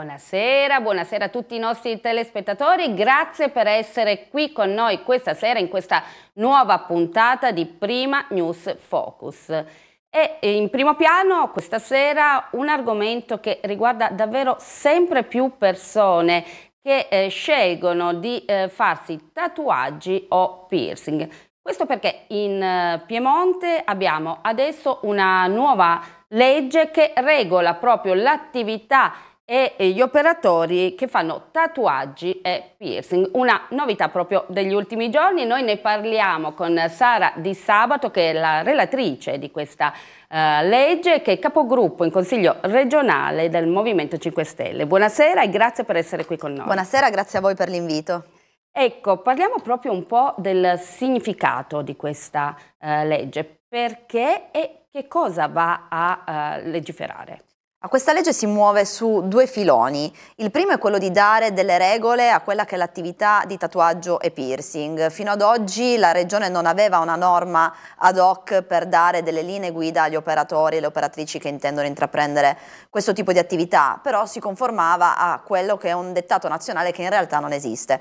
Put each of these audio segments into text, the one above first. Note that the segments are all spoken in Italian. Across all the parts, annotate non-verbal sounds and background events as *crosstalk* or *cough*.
Buonasera, buonasera a tutti i nostri telespettatori, grazie per essere qui con noi questa sera in questa nuova puntata di Prima News Focus. E in primo piano questa sera un argomento che riguarda davvero sempre più persone che eh, scelgono di eh, farsi tatuaggi o piercing. Questo perché in eh, Piemonte abbiamo adesso una nuova legge che regola proprio l'attività e gli operatori che fanno tatuaggi e piercing, una novità proprio degli ultimi giorni. Noi ne parliamo con Sara Di Sabato che è la relatrice di questa uh, legge che è capogruppo in Consiglio regionale del Movimento 5 Stelle. Buonasera e grazie per essere qui con noi. Buonasera, grazie a voi per l'invito. Ecco, parliamo proprio un po' del significato di questa uh, legge, perché e che cosa va a uh, legiferare? Questa legge si muove su due filoni. Il primo è quello di dare delle regole a quella che è l'attività di tatuaggio e piercing. Fino ad oggi la Regione non aveva una norma ad hoc per dare delle linee guida agli operatori e alle operatrici che intendono intraprendere questo tipo di attività, però si conformava a quello che è un dettato nazionale che in realtà non esiste.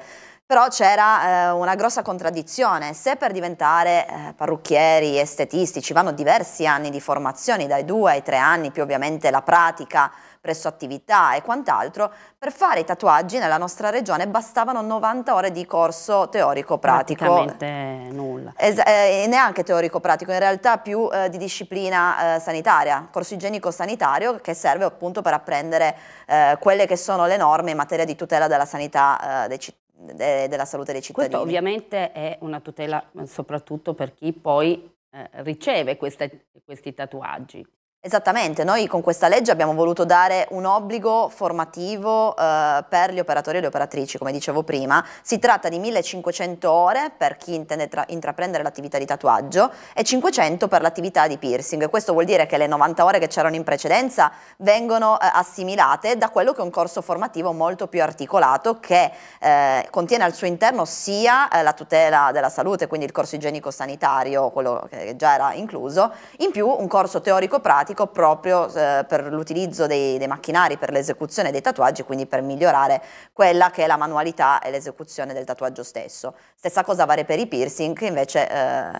Però c'era eh, una grossa contraddizione, se per diventare eh, parrucchieri, estetisti vanno diversi anni di formazione, dai due ai tre anni, più ovviamente la pratica presso attività e quant'altro, per fare i tatuaggi nella nostra regione bastavano 90 ore di corso teorico-pratico. Praticamente nulla. Es eh, neanche teorico-pratico, in realtà più eh, di disciplina eh, sanitaria, corso igienico-sanitario che serve appunto per apprendere eh, quelle che sono le norme in materia di tutela della sanità eh, dei, cittadini de della salute dei cittadini. Questo ovviamente è una tutela soprattutto per chi poi eh, riceve queste, questi tatuaggi. Esattamente, noi con questa legge abbiamo voluto dare un obbligo formativo eh, per gli operatori e le operatrici, come dicevo prima. Si tratta di 1500 ore per chi intende intraprendere l'attività di tatuaggio e 500 per l'attività di piercing. Questo vuol dire che le 90 ore che c'erano in precedenza vengono eh, assimilate da quello che è un corso formativo molto più articolato che eh, contiene al suo interno sia eh, la tutela della salute, quindi il corso igienico sanitario, quello che già era incluso, in più un corso teorico pratico informatico proprio eh, per l'utilizzo dei, dei, macchinari, per l'esecuzione dei tatuaggi, quindi per migliorare quella che è la manualità e l'esecuzione del tatuaggio stesso. Stessa cosa vale per i piercing che invece eh,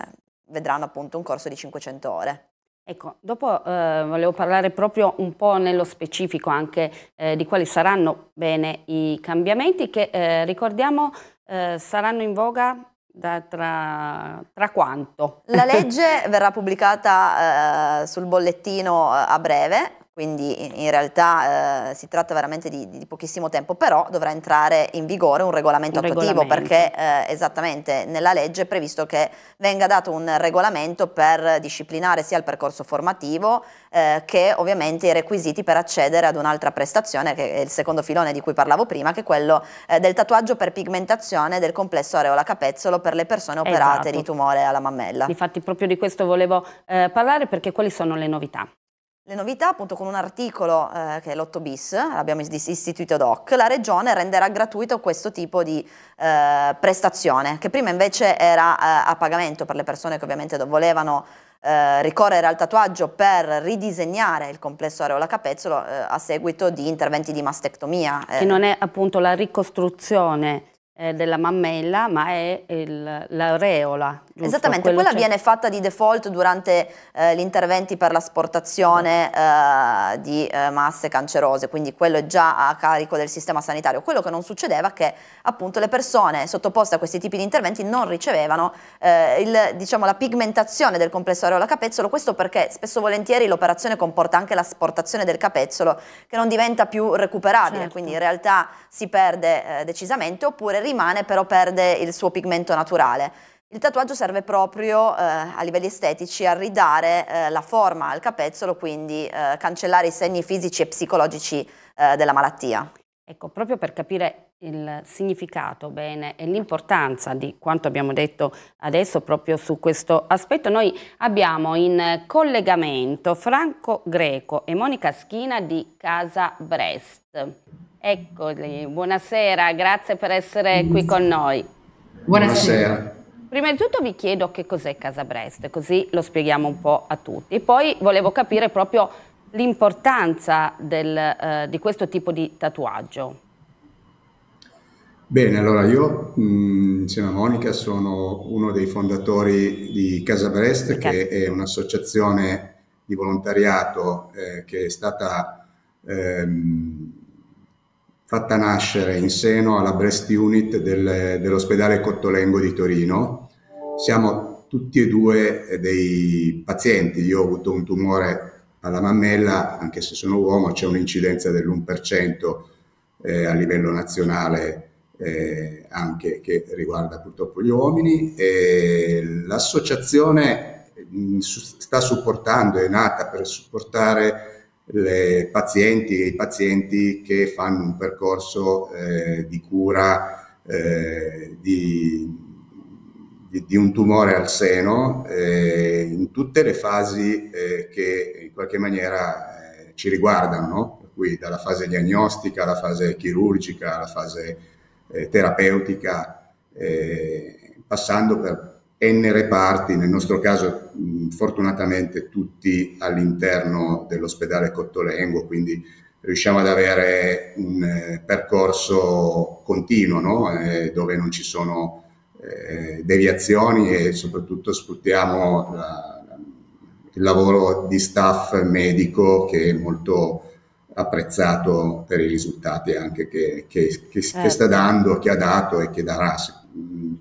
vedranno appunto un corso di 500 ore. Ecco, dopo eh, volevo parlare proprio un po' nello specifico anche eh, di quali saranno bene i cambiamenti che eh, ricordiamo eh, saranno in voga da tra, tra, quanto. La *laughs* legge verrà pubblicata eh, sul bollettino eh, a breve quindi in realtà eh, si tratta veramente di, di, pochissimo tempo, però dovrà entrare in vigore un regolamento un attuativo regolamento. perché eh, esattamente nella legge è previsto che venga dato un regolamento per disciplinare sia il percorso formativo eh, che ovviamente i requisiti per accedere ad un'altra prestazione che è il secondo filone di cui parlavo prima, che è quello eh, del tatuaggio per pigmentazione del complesso areola capezzolo per le persone operate esatto. di tumore alla mammella. Infatti proprio di questo volevo eh, parlare perché quali sono le novità? Le novità, appunto, con un articolo eh, che è l'8 bis, l'abbiamo istituito ad hoc, la Regione renderà gratuito questo tipo di eh, prestazione, che prima invece era eh, a pagamento per le persone che ovviamente volevano eh, ricorrere al tatuaggio per ridisegnare il complesso areola capezzolo eh, a seguito di interventi di mastectomia. Che eh. non è appunto la ricostruzione eh, della mammella, ma è l'aureola. Esattamente, Quello quella viene fatta di default durante eh, gli interventi per l'asportazione eh, di eh, masse cancerose, quindi quello è già a carico del sistema sanitario. Quello che non succedeva è che appunto le persone sottoposte a questi tipi di interventi non ricevevano eh, il, diciamo, la pigmentazione del complesso areola capezzolo, questo perché spesso volentieri l'operazione comporta anche l'asportazione del capezzolo che non diventa più recuperabile, certo. quindi in realtà si perde decisamente oppure rimane però perde il suo pigmento naturale. Il tatuaggio serve proprio eh, a livelli estetici a ridare eh, la forma al capezzolo, quindi eh, cancellare i segni fisici e psicologici eh, della malattia. Ecco, proprio per capire il significato bene e l'importanza di quanto abbiamo detto adesso proprio su questo aspetto, noi abbiamo in collegamento Franco Greco e Monica Schina di Casa Brest. Eccoli, buonasera, grazie per essere qui con noi. Buonasera. Prima di tutto vi chiedo che cos'è Casa Brest, così lo spieghiamo un po' a tutti. Poi volevo capire proprio l'importanza eh, di questo tipo di tatuaggio. Bene, allora io mh, mm, insieme a Monica sono uno dei fondatori di Casa Brest, che è un'associazione di volontariato eh, che è stata ehm, fatta nascere in seno alla Breast Unit del, dell'ospedale Cottolengo di Torino. Siamo tutti e due eh, dei pazienti, io ho avuto un tumore alla mammella, anche se sono uomo, c'è un'incidenza dell'1% eh, a livello nazionale eh, anche che riguarda purtroppo gli uomini. E l'associazione mh, mm, sta supportando, è nata per supportare le pazienti e i pazienti che fanno un percorso eh, di cura eh, di, di, di, un tumore al seno eh, in tutte le fasi eh, che in qualche maniera eh, ci riguardano, no? per cui dalla fase diagnostica alla fase chirurgica, alla fase eh, terapeutica, passando per N reparti, nel nostro caso mh, fortunatamente tutti all'interno dell'ospedale Cottolengo, quindi riusciamo ad avere un eh, percorso continuo no? eh, dove non ci sono eh, deviazioni e soprattutto sfruttiamo la, la, il lavoro di staff medico che è molto apprezzato per i risultati anche che, che, che, che certo. sta dando, che ha dato e che darà.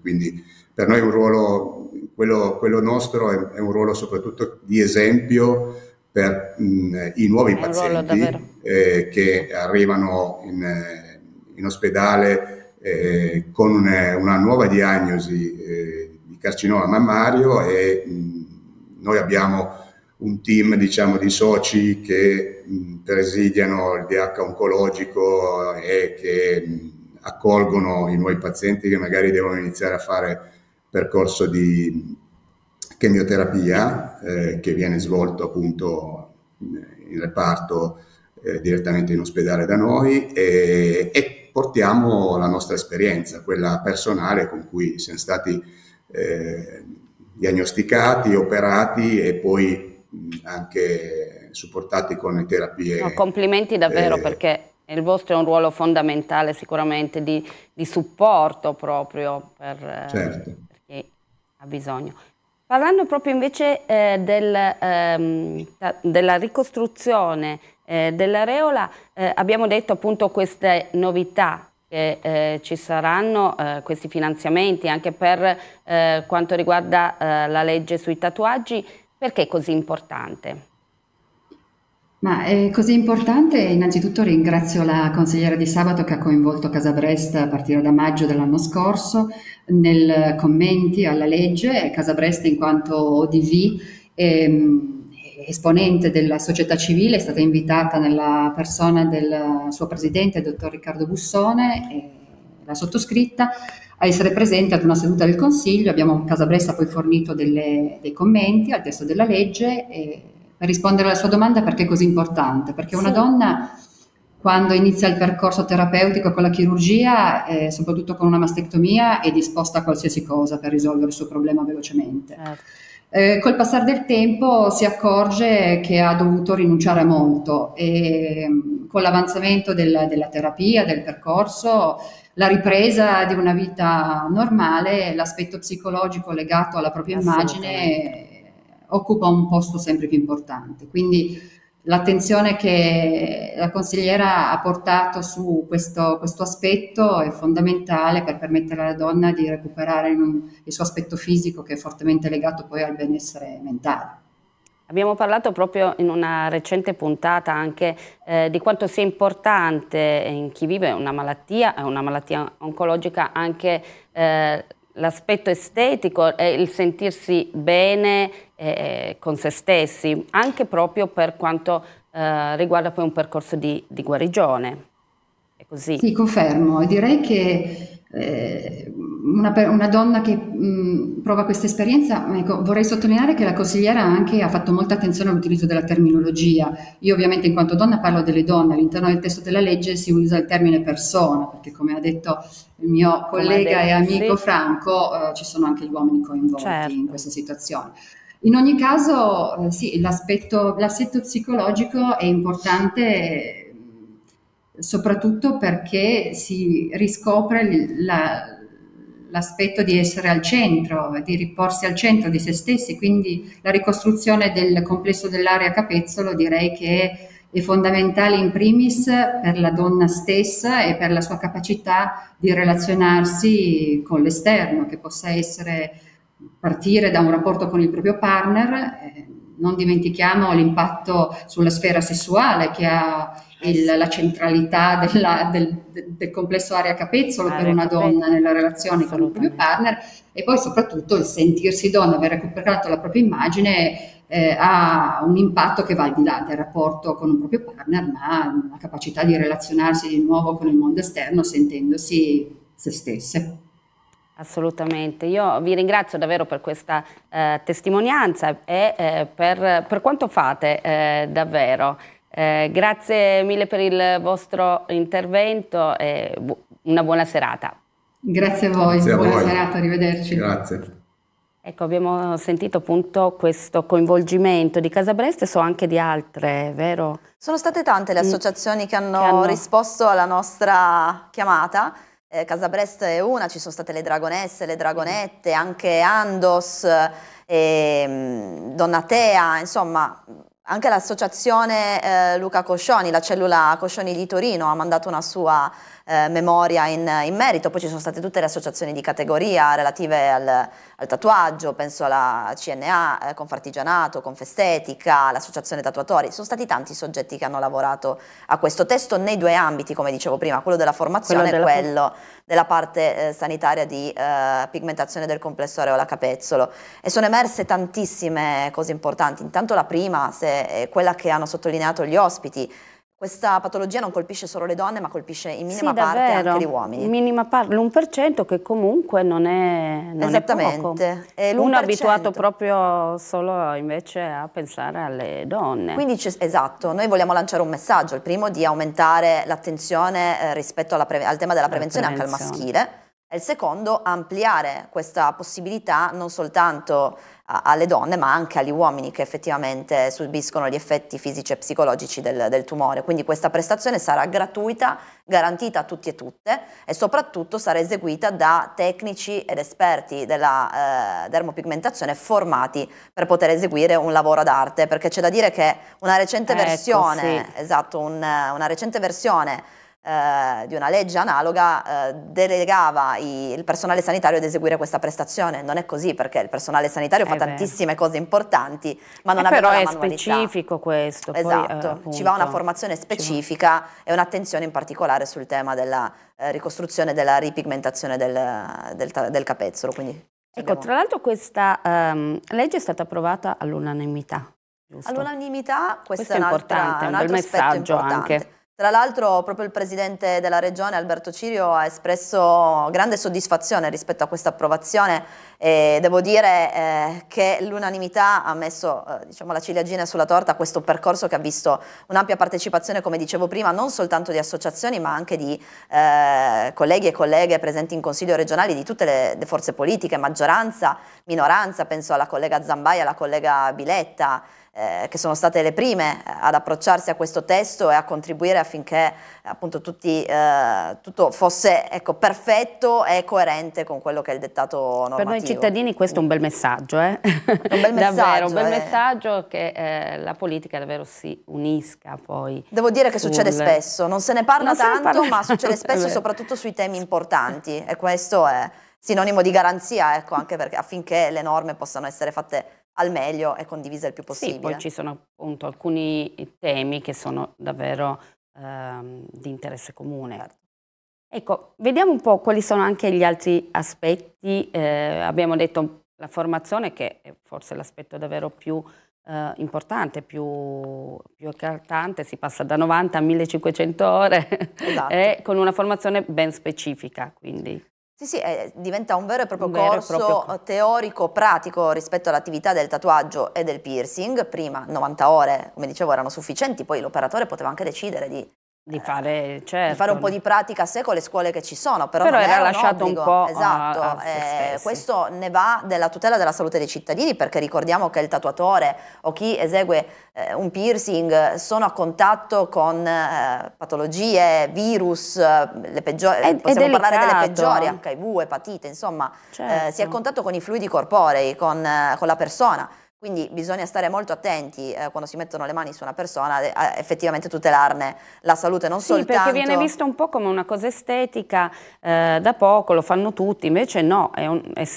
Quindi, per noi è un ruolo, quello, quello nostro è, è, un ruolo soprattutto di esempio per mh, mm, i nuovi è pazienti eh, che arrivano in, eh, in ospedale eh, con una, una, nuova diagnosi eh, di carcinoma mammario e mh, mm, noi abbiamo un team diciamo, di soci che mh, mm, presidiano il DH oncologico e che accolgono i nuovi pazienti che magari devono iniziare a fare percorso di chemioterapia eh, che viene svolto appunto eh, in reparto eh, direttamente in ospedale da noi e, e, portiamo la nostra esperienza, quella personale con cui siamo stati eh, diagnosticati, operati e poi anche supportati con le terapie. No, complimenti davvero eh, perché il vostro è un ruolo fondamentale sicuramente di, di supporto proprio per... Eh, certo ha bisogno. Parlando proprio invece eh, del, ehm, della ricostruzione eh, dell'areola, eh, abbiamo detto appunto queste novità che eh, ci saranno, eh, questi finanziamenti anche per eh, quanto riguarda la legge sui tatuaggi, perché è così importante? Ma è eh, così importante? Innanzitutto ringrazio la consigliera di sabato che ha coinvolto Casa Bresta a partire da maggio dell'anno scorso nel commenti alla legge. Casa Bresta in quanto ODV ehm, esponente della società civile è stata invitata nella persona del suo presidente, dottor Riccardo Bussone, e la sottoscritta, a essere presente ad una seduta del Consiglio. Abbiamo Casa Bresta poi fornito delle, dei commenti al testo della legge. E, rispondere alla sua domanda perché è così importante, perché una sì. donna quando inizia il percorso terapeutico con la chirurgia, eh, soprattutto con una mastectomia, è disposta a qualsiasi cosa per risolvere il suo problema velocemente. Certo. Eh, col passare del tempo si accorge che ha dovuto rinunciare a molto e mm, con l'avanzamento del, della terapia, del percorso, la ripresa di una vita normale, l'aspetto psicologico legato alla propria immagine occupa un posto sempre più importante. Quindi l'attenzione che la consigliera ha portato su questo, questo aspetto è fondamentale per permettere alla donna di recuperare un, il suo aspetto fisico che è fortemente legato poi al benessere mentale. Abbiamo parlato proprio in una recente puntata anche eh, di quanto sia importante in chi vive una malattia, una malattia oncologica, anche eh, l'aspetto estetico e il sentirsi bene eh, con se stessi, anche proprio per quanto eh, riguarda poi un percorso di, di guarigione. È così. Sì, confermo. Direi che eh, una, una, donna che mh, prova questa esperienza, ecco, vorrei sottolineare che la consigliera anche ha fatto molta attenzione all'utilizzo della terminologia. Io ovviamente in quanto donna parlo delle donne, all'interno del testo della legge si usa il termine persona, perché come ha detto il mio collega detto, e amico sì. Franco, eh, ci sono anche gli uomini coinvolti certo. in questa situazione. In ogni caso, eh, sì, l'aspetto, l'assetto psicologico è importante eh, soprattutto perché si riscopre la, l'aspetto di essere al centro, di riporsi al centro di se stessi, quindi la ricostruzione del complesso dell'area capezzolo direi che è fondamentale in primis per la donna stessa e per la sua capacità di relazionarsi con l'esterno, che possa essere partire da un rapporto con il proprio partner, eh, non dimentichiamo l'impatto sulla sfera sessuale che ha il, la centralità della, del, del, complesso area capezzolo per una donna nella relazione con il proprio partner e poi soprattutto il sentirsi donna, aver recuperato la propria immagine eh, ha un impatto che va al di là del rapporto con un proprio partner, ma la capacità di relazionarsi di nuovo con il mondo esterno sentendosi se stesse. Assolutamente, io vi ringrazio davvero per questa eh, testimonianza e eh, per, per, quanto fate eh, davvero. Eh, grazie mille per il vostro intervento e bu una buona serata. Grazie a voi, grazie a buona voi. serata, arrivederci. Grazie. Ecco, abbiamo sentito appunto questo coinvolgimento di Casa Brest e so anche di altre, vero? Sono state tante le associazioni che hanno, che hanno... risposto alla nostra chiamata eh, Casa Brest è una, ci sono state le Dragonesse, le Dragonette, mm-hmm. anche Andos, eh, Donnatea, insomma anche l'associazione eh, Luca Coscioni, la cellula Coscioni di Torino ha mandato una sua eh, memoria in, in, merito, poi ci sono state tutte le associazioni di categoria relative al, al tatuaggio, penso alla CNA, eh, Confartigianato, Confestetica, l'associazione tatuatori, sono stati tanti soggetti che hanno lavorato a questo testo nei due ambiti, come dicevo prima, quello della formazione quello della... e quello della parte eh, sanitaria di eh, pigmentazione del complesso areola capezzolo e sono emerse tantissime cose importanti, intanto la prima, se, è quella che hanno sottolineato gli ospiti, questa patologia non colpisce solo le donne, ma colpisce in minima sì, parte davvero, anche gli uomini. In minima parte, l'1% che comunque non è non Esattamente. È Uno è abituato proprio solo invece a pensare alle donne. Quindi esatto, noi vogliamo lanciare un messaggio, il primo di aumentare l'attenzione eh, rispetto al tema della prevenzione, prevenzione anche al maschile e il secondo ampliare questa possibilità non soltanto alle donne ma anche agli uomini che effettivamente subiscono gli effetti fisici e psicologici del, del, tumore. Quindi questa prestazione sarà gratuita, garantita a tutti e tutte e soprattutto sarà eseguita da tecnici ed esperti della eh, dermopigmentazione formati per poter eseguire un lavoro d'arte perché c'è da dire che una recente ecco, versione, sì. esatto, un, una recente versione eh, di una legge analoga eh, delegava i, il personale sanitario ad eseguire questa prestazione. Non è così perché il personale sanitario è fa vero. tantissime cose importanti, ma non ha eh aveva però è specifico questo. Esatto, poi, eh, ci va una formazione specifica e un'attenzione in particolare sul tema della eh, ricostruzione e della ripigmentazione del, del, del capezzolo. Quindi Ecco, tra l'altro questa um, legge è stata approvata all'unanimità. All'unanimità, questo, questo è, è un altro messaggio importante. anche. Tra l'altro proprio il presidente della regione Alberto Cirio ha espresso grande soddisfazione rispetto a questa approvazione e devo dire eh, che l'unanimità ha messo eh, diciamo, la ciliegina sulla torta a questo percorso che ha visto un'ampia partecipazione, come dicevo prima, non soltanto di associazioni ma anche di eh, colleghi e colleghe presenti in Consiglio regionale di tutte le, le, forze politiche, maggioranza, minoranza, penso alla collega Zambai, alla collega Biletta, eh, che sono state le prime eh, ad approcciarsi a questo testo e a contribuire affinché appunto tutti, eh, tutto fosse ecco, perfetto e coerente con quello che è il dettato normativo cittadini questo è un bel messaggio, eh? un bel messaggio *laughs* davvero, un bel eh. messaggio che eh, la politica davvero si unisca poi. Devo dire che sul... succede spesso, non se ne parla non tanto, ne parla... ma succede spesso soprattutto sui temi importanti e questo è sinonimo di garanzia, ecco, anche perché, affinché le norme possano essere fatte al meglio e condivise il più possibile. Sì, poi ci sono appunto alcuni temi che sono davvero ehm, di interesse comune. Certo. Ecco, vediamo un po' quali sono anche gli altri aspetti. Eh, abbiamo detto la formazione che è forse l'aspetto davvero più eh, importante, più, più accaltante, si passa da 90 a 1500 ore esatto. *laughs* e eh, con una formazione ben specifica. Quindi. Sì, sì, eh, diventa un vero e proprio vero corso proprio... teorico-pratico rispetto all'attività del tatuaggio e del piercing. Prima 90 ore, come dicevo, erano sufficienti, poi l'operatore poteva anche decidere di di fare, certo. di fare, un certo. po' di pratica a sé con le scuole che ci sono, però, però era lasciato un, un, po' esatto. a, a eh, questo ne va della tutela della salute dei cittadini perché ricordiamo che il tatuatore o chi esegue eh, un piercing sono a contatto con eh, patologie, virus, eh, le peggiori, possiamo parlare delle peggiori, HIV, epatite, insomma, certo. si è certo. a contatto con i fluidi corporei, con, eh, con la persona quindi bisogna stare molto attenti eh, quando si mettono le mani su una persona eh, a effettivamente tutelarne la salute, non sì, soltanto... perché viene visto un po' come una cosa estetica, eh, da poco lo fanno tutti, invece no, è, un, è,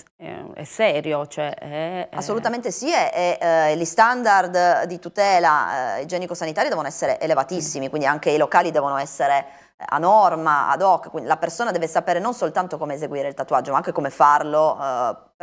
è serio. Cioè è, Assolutamente sì, e eh, gli standard di tutela eh, igienico-sanitari devono essere elevatissimi, mm. quindi anche i locali devono essere eh, a norma, ad hoc, quindi la persona deve sapere non soltanto come eseguire il tatuaggio, ma anche come farlo,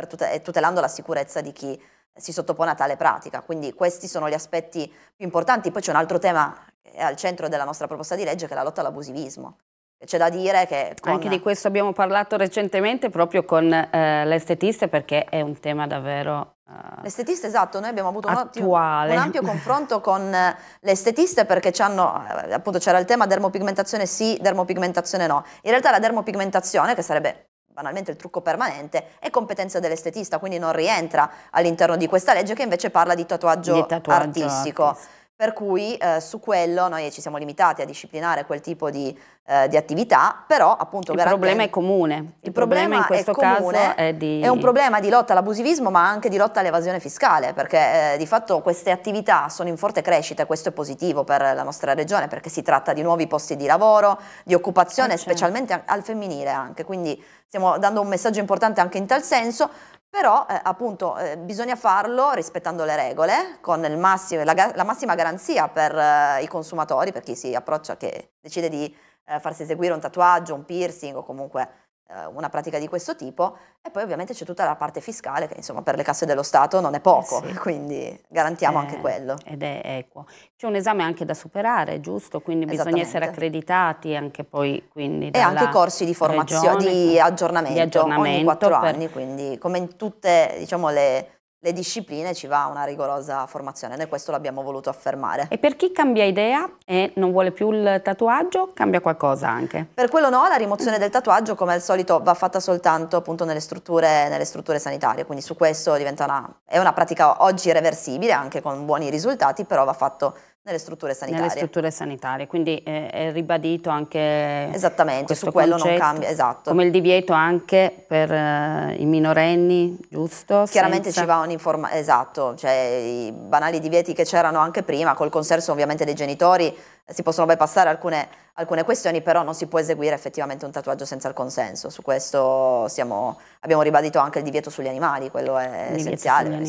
tut tutelando la sicurezza di chi si sottopone a tale pratica. Quindi questi sono gli aspetti più importanti. Poi c'è un altro tema che è al centro della nostra proposta di legge, che è la lotta all'abusivismo. C'è da dire che... Con... Anche di questo abbiamo parlato recentemente proprio con eh, l'estetista perché è un tema davvero... Eh, l'estetista, esatto, noi abbiamo avuto un, ottimo, un ampio confronto con eh, le estetiste perché eh, c'era il tema dermopigmentazione sì, dermopigmentazione no. In realtà la dermopigmentazione, che sarebbe banalmente il trucco permanente, è competenza dell'estetista, quindi non rientra all'interno di questa legge che invece parla di tatuaggio, di tatuaggio artistico. artistico per cui eh, su quello noi ci siamo limitati a disciplinare quel tipo di, eh, di attività, però appunto... Il garantendo... problema è comune, il, il problema, problema, in questo è comune, caso è, di... è un problema di lotta all'abusivismo ma anche di lotta all'evasione fiscale, perché eh, di fatto queste attività sono in forte crescita e questo è positivo per la nostra regione perché si tratta di nuovi posti di lavoro, di occupazione, ah, certo. specialmente al femminile anche, quindi stiamo dando un messaggio importante anche in tal senso, però eh, appunto eh, bisogna farlo rispettando le regole, con massimo, la, la, massima garanzia per eh, i consumatori, per chi si approccia, che decide di eh, farsi eseguire un tatuaggio, un piercing o comunque eh, una pratica di questo tipo e poi ovviamente c'è tutta la parte fiscale che insomma per le casse dello Stato non è poco, eh sì. quindi garantiamo eh, anche quello. Ed è equo. C'è un esame anche da superare, giusto? Quindi bisogna essere accreditati anche poi quindi E anche corsi di formazione, regione, di, aggiornamento, di aggiornamento ogni quattro per... anni, quindi come in tutte diciamo le le discipline ci va una rigorosa formazione, noi questo l'abbiamo voluto affermare. E per chi cambia idea e non vuole più il tatuaggio, cambia qualcosa anche? Per quello no, la rimozione del tatuaggio come al solito va fatta soltanto appunto nelle strutture, nelle strutture sanitarie, quindi su questo diventa una, è una pratica oggi reversibile anche con buoni risultati, però va fatto nelle strutture sanitarie. Nelle strutture sanitarie, quindi eh, è ribadito anche Esattamente, su quello concetto, non cambia, esatto. Come il divieto anche per uh, i minorenni, giusto? Chiaramente Senza... ci va un'informazione, esatto, cioè i banali divieti che c'erano anche prima, col consenso ovviamente dei genitori, si possono bypassare alcune, alcune, questioni, però non si può eseguire effettivamente un tatuaggio senza il consenso. Su questo siamo, abbiamo ribadito anche il divieto sugli animali, quello è il essenziale.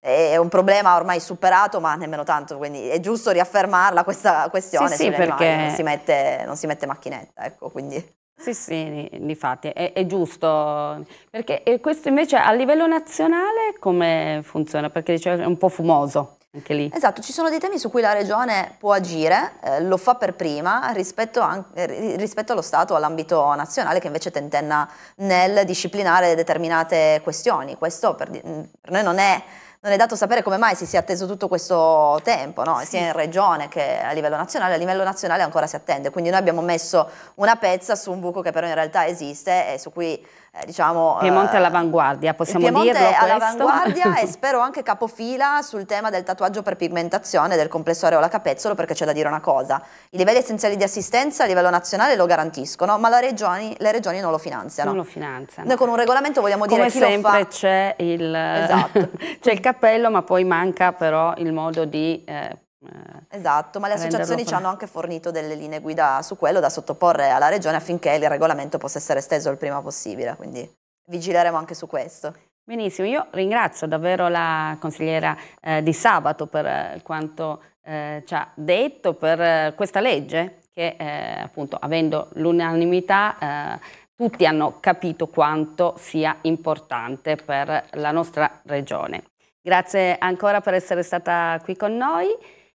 È un problema ormai superato, ma nemmeno tanto, quindi è giusto riaffermarla questa questione. Sì, sì perché non si, mette, non si mette, macchinetta, ecco, quindi. Sì, sì, infatti è, è, giusto, perché questo invece a livello nazionale come funziona? Perché dice, è un po' fumoso. Anche lì. Esatto, ci sono dei temi su cui la regione può agire, eh, lo fa per prima rispetto, a, eh, rispetto allo Stato, all'ambito nazionale che invece tentenna nel disciplinare determinate questioni. Questo per, per noi non è non è dato sapere come mai si sia atteso tutto questo tempo, no? sì. sia in regione che a livello nazionale, a livello nazionale ancora si attende, quindi noi abbiamo messo una pezza su un buco che però in realtà esiste e su cui eh, diciamo, Piemonte eh, all'avanguardia, possiamo Piemonte dirlo Piemonte all'avanguardia *laughs* e spero anche capofila sul tema del tatuaggio per pigmentazione del complesso areola capezzolo perché c'è da dire una cosa, i livelli essenziali di assistenza a livello nazionale lo garantiscono ma regioni, le regioni non lo finanziano. Non lo finanziano. Noi con un regolamento vogliamo dire Come dire chi sempre c'è il, esatto. *laughs* il cappello ma poi manca però il modo di eh, eh, esatto, ma le associazioni ci hanno anche fornito delle linee guida su quello da sottoporre alla regione affinché il regolamento possa essere esteso il prima possibile, quindi vigileremo anche su questo. Benissimo, io ringrazio davvero la consigliera eh, di sabato per eh, quanto eh, ci ha detto, per eh, questa legge che eh, appunto avendo l'unanimità tutti hanno capito quanto sia importante per la nostra regione. Grazie ancora per essere stata qui con noi.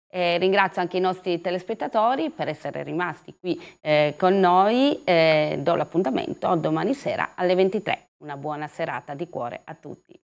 Eh, ringrazio anche i nostri telespettatori per essere rimasti qui eh, con noi. Eh, do l'appuntamento domani sera alle 23. Una buona serata di cuore a tutti.